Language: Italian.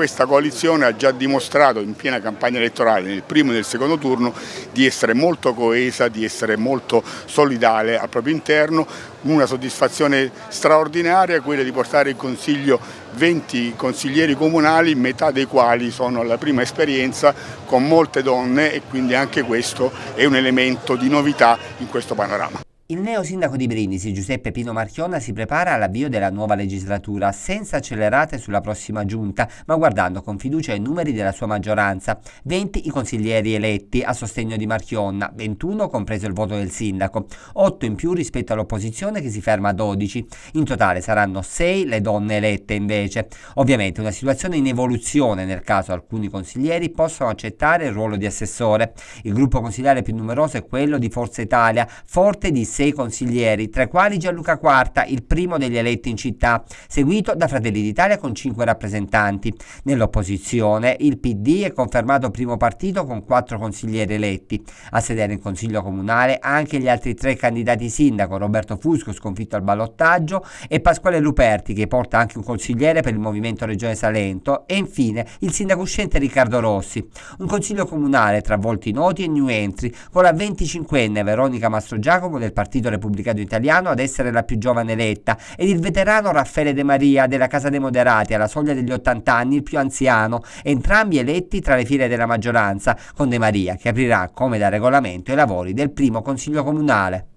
questa coalizione ha già dimostrato in piena campagna elettorale, nel primo e nel secondo turno, di essere molto coesa, di essere molto solidale al proprio interno, una soddisfazione straordinaria quella di portare in Consiglio 20 consiglieri comunali, metà dei quali sono alla prima esperienza con molte donne e quindi anche questo è un elemento di novità in questo panorama. Il neo sindaco di Brindisi Giuseppe Pino Marchionna si prepara all'avvio della nuova legislatura senza accelerate sulla prossima giunta, ma guardando con fiducia i numeri della sua maggioranza. 20 i consiglieri eletti a sostegno di Marchionna, 21 compreso il voto del sindaco, 8 in più rispetto all'opposizione che si ferma a 12. In totale saranno 6 le donne elette invece. Ovviamente una situazione in evoluzione nel caso alcuni consiglieri possano accettare il ruolo di assessore. Il gruppo consigliare più numeroso è quello di Forza Italia, forte di 6 sei consiglieri, tra i quali Gianluca Quarta, il primo degli eletti in città, seguito da Fratelli d'Italia con cinque rappresentanti. Nell'opposizione il PD è confermato primo partito con quattro consiglieri eletti. A sedere in consiglio comunale anche gli altri tre candidati sindaco, Roberto Fusco sconfitto al ballottaggio e Pasquale Luperti che porta anche un consigliere per il Movimento Regione Salento e infine il sindaco uscente Riccardo Rossi. Un consiglio comunale tra volti noti e new entry con la 25enne Veronica Giacomo del partito Partito Repubblicano Italiano ad essere la più giovane eletta ed il veterano Raffaele De Maria della Casa dei Moderati alla soglia degli 80 anni il più anziano, entrambi eletti tra le file della maggioranza, con De Maria che aprirà come da regolamento i lavori del primo Consiglio Comunale.